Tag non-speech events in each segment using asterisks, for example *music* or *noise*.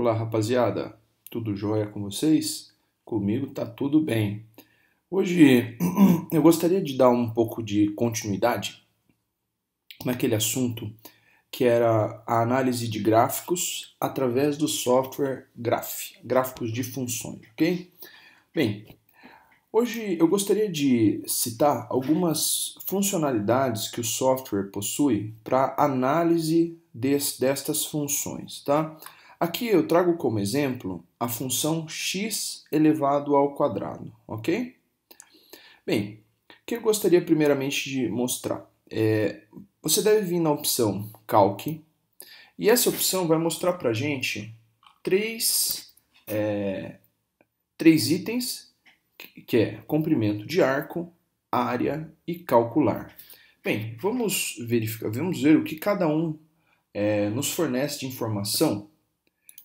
Olá, rapaziada. Tudo jóia com vocês? Comigo tá tudo bem. Hoje *clears throat* eu gostaria de dar um pouco de continuidade naquele assunto que era a análise de gráficos através do software Graph, gráficos de funções, ok? Bem, hoje eu gostaria de citar algumas funcionalidades que o software possui para análise des, destas funções, tá? Aqui eu trago como exemplo a função x elevado ao quadrado, ok? Bem, o que eu gostaria primeiramente de mostrar? É, você deve vir na opção Calc e essa opção vai mostrar para a gente três, é, três itens, que é comprimento de arco, área e calcular. Bem, vamos verificar, vamos ver o que cada um é, nos fornece de informação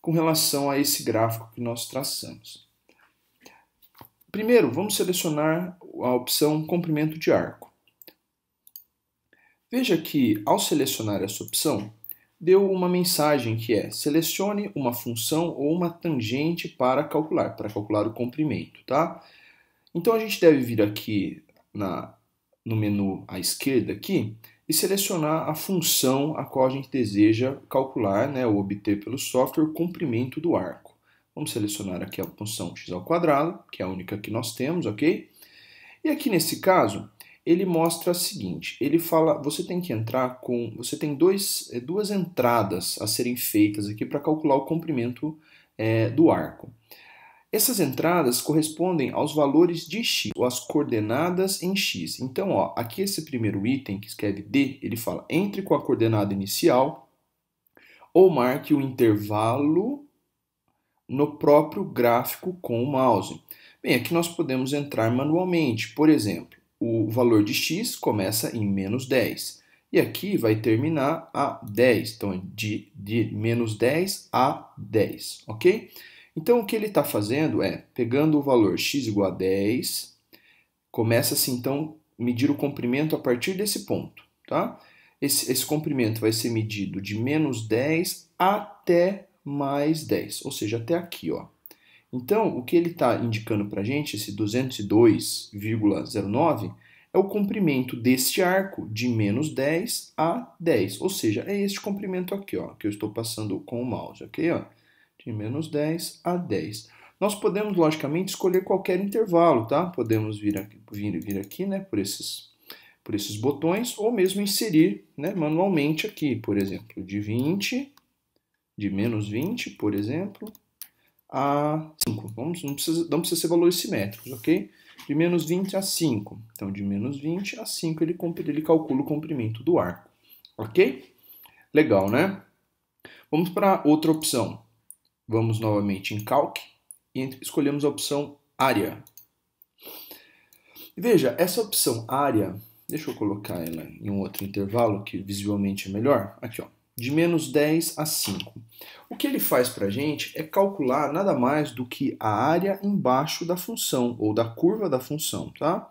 com relação a esse gráfico que nós traçamos. Primeiro, vamos selecionar a opção comprimento de arco. Veja que, ao selecionar essa opção, deu uma mensagem que é selecione uma função ou uma tangente para calcular, para calcular o comprimento, tá? Então a gente deve vir aqui na, no menu à esquerda aqui e selecionar a função a qual a gente deseja calcular né, ou obter pelo software o comprimento do arco. Vamos selecionar aqui a função x ao quadrado, que é a única que nós temos, ok? E aqui nesse caso, ele mostra o seguinte, ele fala, você tem que entrar com, você tem dois, eh, duas entradas a serem feitas aqui para calcular o comprimento é, do arco. Essas entradas correspondem aos valores de x, ou às coordenadas em x. Então, ó, aqui esse primeiro item, que escreve d, ele fala entre com a coordenada inicial ou marque o intervalo no próprio gráfico com o mouse. Bem, aqui nós podemos entrar manualmente. Por exemplo, o valor de x começa em menos 10. E aqui vai terminar a 10, então de, de menos 10 a 10, ok? Então, o que ele está fazendo é, pegando o valor x igual a 10, começa-se então medir o comprimento a partir desse ponto. Tá? Esse, esse comprimento vai ser medido de menos 10 até mais 10, ou seja, até aqui. Ó. Então, o que ele está indicando para a gente, esse 202,09, é o comprimento deste arco de menos 10 a 10, ou seja, é este comprimento aqui ó, que eu estou passando com o mouse. Okay, ó de menos 10 a 10. Nós podemos, logicamente, escolher qualquer intervalo, tá? Podemos vir aqui, vir, vir aqui né, por, esses, por esses botões, ou mesmo inserir né, manualmente aqui, por exemplo, de 20, de menos 20, por exemplo, a 5. Vamos, não, precisa, não precisa ser valores simétricos, ok? De menos 20 a 5. Então, de menos 20 a 5, ele, ele calcula o comprimento do arco, ok? Legal, né? Vamos para outra opção. Vamos novamente em Calc e escolhemos a opção Área. Veja, essa opção Área, deixa eu colocar ela em um outro intervalo que visualmente é melhor. Aqui, ó, de menos 10 a 5. O que ele faz para a gente é calcular nada mais do que a área embaixo da função, ou da curva da função, tá?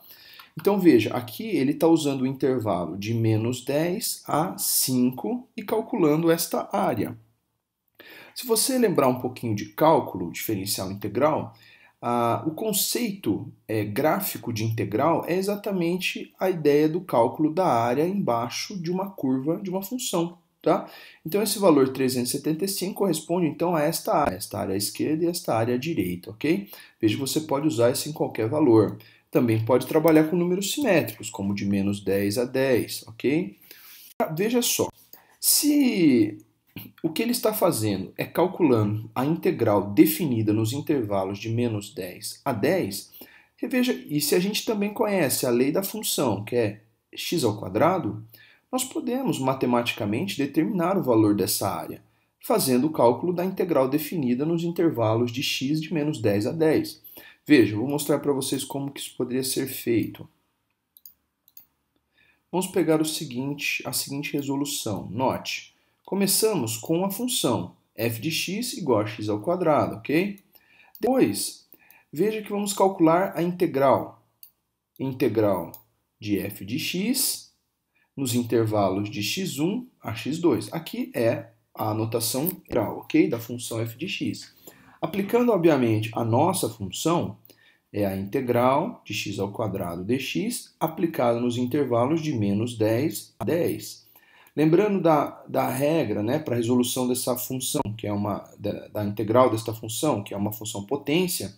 Então veja, aqui ele está usando o intervalo de menos 10 a 5 e calculando esta área. Se você lembrar um pouquinho de cálculo diferencial integral, o conceito é, gráfico de integral é exatamente a ideia do cálculo da área embaixo de uma curva de uma função. Tá? Então esse valor 375 corresponde então a esta área, esta área à esquerda e esta área à direita, ok? Veja, você pode usar isso em qualquer valor. Também pode trabalhar com números simétricos, como de menos 10 a 10, ok? Veja só, se o que ele está fazendo é calculando a integral definida nos intervalos de menos 10 a 10. Reveja, e se a gente também conhece a lei da função, que é x ao quadrado, nós podemos matematicamente determinar o valor dessa área, fazendo o cálculo da integral definida nos intervalos de x de menos 10 a 10. Veja, vou mostrar para vocês como que isso poderia ser feito. Vamos pegar o seguinte, a seguinte resolução. Note, Começamos com a função f de x igual a x ao quadrado, ok? Depois, veja que vamos calcular a integral. Integral de f de x nos intervalos de x1 a x2. Aqui é a anotação integral, ok? Da função f de x. Aplicando, obviamente, a nossa função, é a integral de x ao quadrado dx aplicada nos intervalos de menos 10 a 10. Lembrando da, da regra né, para a resolução dessa função, que é uma da, da, integral desta função, que é uma função potência,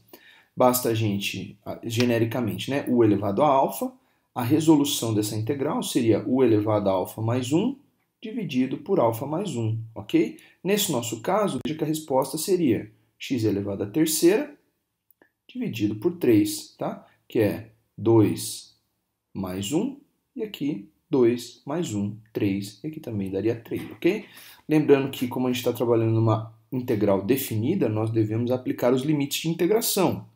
basta a gente, genericamente, né, u elevado a alfa, a resolução dessa integral seria u elevado a alfa mais 1 dividido por alfa mais 1, ok? Nesse nosso caso, veja que a resposta seria x elevado a terceira dividido por 3, tá? que é 2 mais 1, e aqui 2 mais 1, 3, e aqui também daria 3, ok? Lembrando que, como a gente está trabalhando numa integral definida, nós devemos aplicar os limites de integração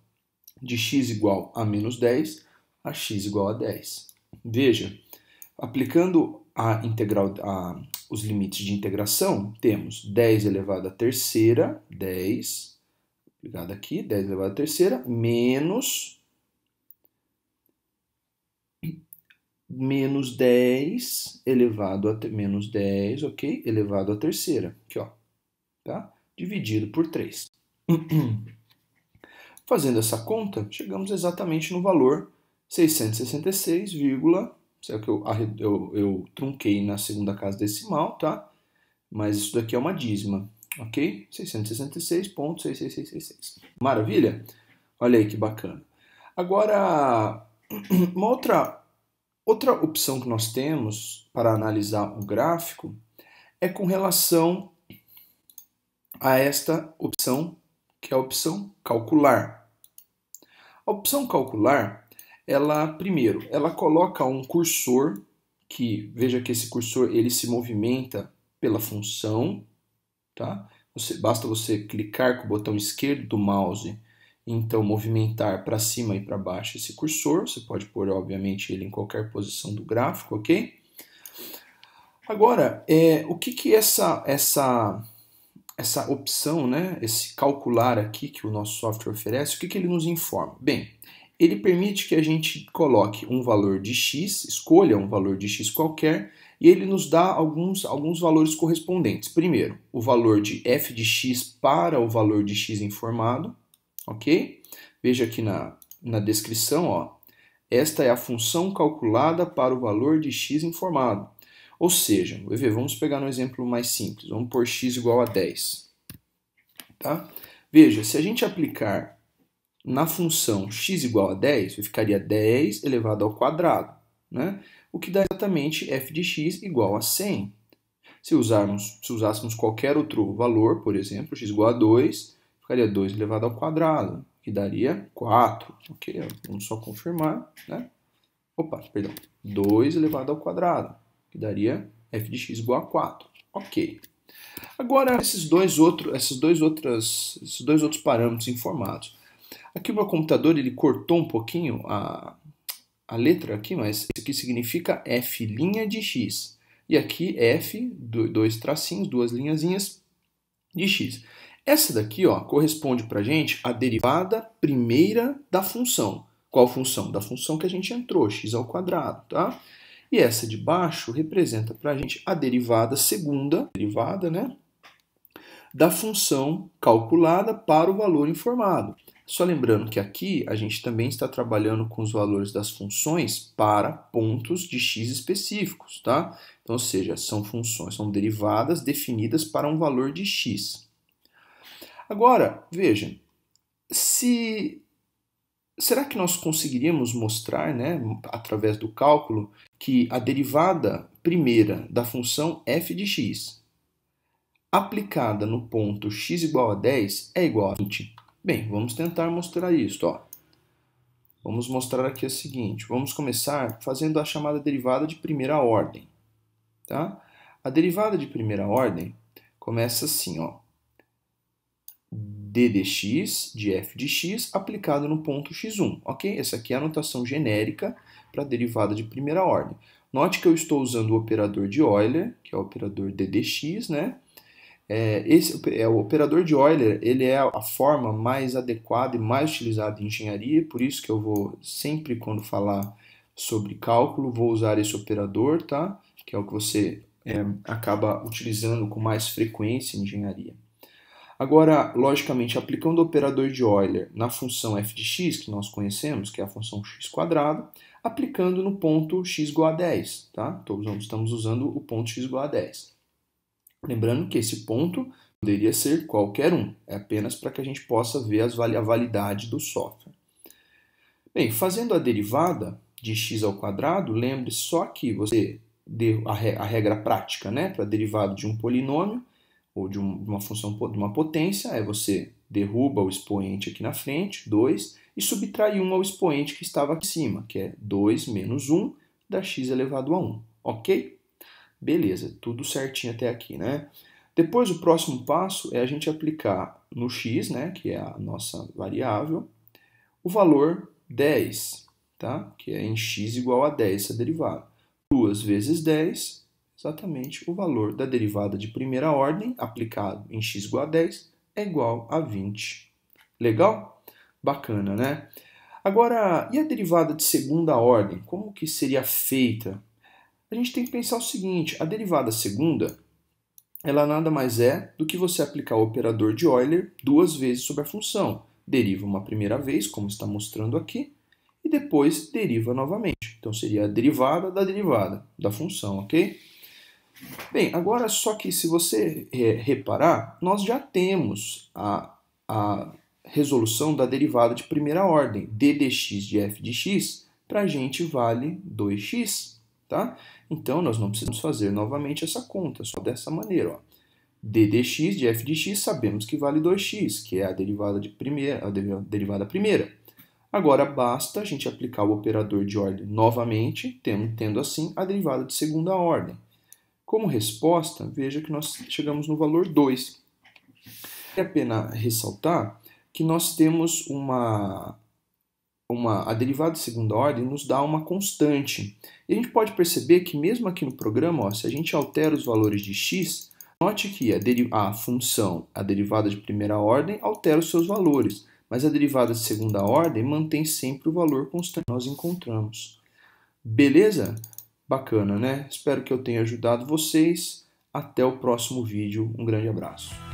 de x igual a menos 10 a x igual a 10. Veja, aplicando a integral, a, os limites de integração, temos 10 elevado à terceira, 10, ligado aqui, 10 elevado à terceira, menos menos 10 elevado a menos 10, ok? Elevado à terceira, aqui ó, tá? Dividido por 3. *clears throat* Fazendo essa conta, chegamos exatamente no valor 666, será é que eu, eu, eu trunquei na segunda casa decimal, tá? Mas isso daqui é uma dízima, ok? 666.66666. Maravilha? Olha aí que bacana. Agora, *clears throat* uma outra Outra opção que nós temos para analisar o gráfico é com relação a esta opção, que é a opção calcular. A opção calcular, ela primeiro, ela coloca um cursor que veja que esse cursor ele se movimenta pela função, tá? Você, basta você clicar com o botão esquerdo do mouse então movimentar para cima e para baixo esse cursor. Você pode pôr, obviamente, ele em qualquer posição do gráfico, ok? Agora, é, o que, que essa, essa, essa opção, né, esse calcular aqui que o nosso software oferece, o que, que ele nos informa? Bem, ele permite que a gente coloque um valor de x, escolha um valor de x qualquer, e ele nos dá alguns, alguns valores correspondentes. Primeiro, o valor de f de x para o valor de x informado ok? Veja aqui na, na descrição, ó. Esta é a função calculada para o valor de x informado. Ou seja, vamos pegar um exemplo mais simples. Vamos por x igual a 10. Tá? Veja, se a gente aplicar na função x igual a 10, ficaria 10 elevado ao quadrado. Né? O que dá exatamente f de x igual a 100. Se, usarmos, se usássemos qualquer outro valor, por exemplo, x igual a 2, ficaria 2 elevado ao quadrado, que daria 4. Ok, vamos só confirmar, né? Opa, perdão. 2 elevado ao quadrado, que daria f de x igual a 4. Ok. Agora, esses dois, outro, esses dois, outras, esses dois outros parâmetros informados. Aqui o meu computador ele cortou um pouquinho a, a letra aqui, mas isso aqui significa f' de x. E aqui f, dois tracinhos, duas linhazinhas de x. Essa daqui ó, corresponde para a gente à derivada primeira da função. Qual função? Da função que a gente entrou, x ao quadrado, tá? E essa de baixo representa para a gente a derivada segunda, derivada, né? Da função calculada para o valor informado. Só lembrando que aqui a gente também está trabalhando com os valores das funções para pontos de x específicos, tá? Então, ou seja, são funções, são derivadas definidas para um valor de x. Agora, veja, se será que nós conseguiríamos mostrar, né, através do cálculo, que a derivada primeira da função f de x aplicada no ponto x igual a 10 é igual a 20? Bem, vamos tentar mostrar isso. Ó. Vamos mostrar aqui o seguinte. Vamos começar fazendo a chamada derivada de primeira ordem. Tá? A derivada de primeira ordem começa assim. Ó d de de f de x, aplicado no ponto x1, ok? Essa aqui é a notação genérica para derivada de primeira ordem. Note que eu estou usando o operador de Euler, que é o operador d né? É, esse, é, o operador de Euler ele é a forma mais adequada e mais utilizada em engenharia, por isso que eu vou sempre quando falar sobre cálculo, vou usar esse operador, tá? Que é o que você é, acaba utilizando com mais frequência em engenharia. Agora, logicamente, aplicando o operador de Euler na função f de x, que nós conhecemos, que é a função x, aplicando no ponto x igual a 10. Tá? Estamos usando o ponto x igual a 10. Lembrando que esse ponto poderia ser qualquer um, é apenas para que a gente possa ver a validade do software. Bem, fazendo a derivada de x ao quadrado, lembre só que você deu a regra prática né, para derivado de um polinômio, ou de, um, de uma função de uma potência é você derruba o expoente aqui na frente, 2, e subtrai 1 um ao expoente que estava aqui em cima, que é 2 menos 1 da x elevado a 1, ok? Beleza, tudo certinho até aqui, né? Depois o próximo passo é a gente aplicar no x, né, que é a nossa variável, o valor 10, tá? Que é em x igual a 10 essa derivada. 2 vezes 10 exatamente o valor da derivada de primeira ordem aplicado em x igual a 10 é igual a 20. Legal? Bacana, né? Agora, e a derivada de segunda ordem? Como que seria feita? A gente tem que pensar o seguinte, a derivada segunda, ela nada mais é do que você aplicar o operador de Euler duas vezes sobre a função. Deriva uma primeira vez, como está mostrando aqui, e depois deriva novamente. Então seria a derivada da derivada da função, ok? Bem, agora só que se você é, reparar, nós já temos a, a resolução da derivada de primeira ordem, d dx de f de x, para a gente vale 2x. Tá? Então, nós não precisamos fazer novamente essa conta, só dessa maneira. Ó. d dx de f de x sabemos que vale 2x, que é a derivada, de primeira, a derivada primeira. Agora, basta a gente aplicar o operador de ordem novamente, tendo, tendo assim a derivada de segunda ordem. Como resposta, veja que nós chegamos no valor 2. Vale a pena ressaltar que nós temos uma, uma a derivada de segunda ordem nos dá uma constante. E a gente pode perceber que mesmo aqui no programa, ó, se a gente altera os valores de x, note que a, a função, a derivada de primeira ordem, altera os seus valores, mas a derivada de segunda ordem mantém sempre o valor constante que nós encontramos. Beleza? Bacana, né? Espero que eu tenha ajudado vocês. Até o próximo vídeo. Um grande abraço.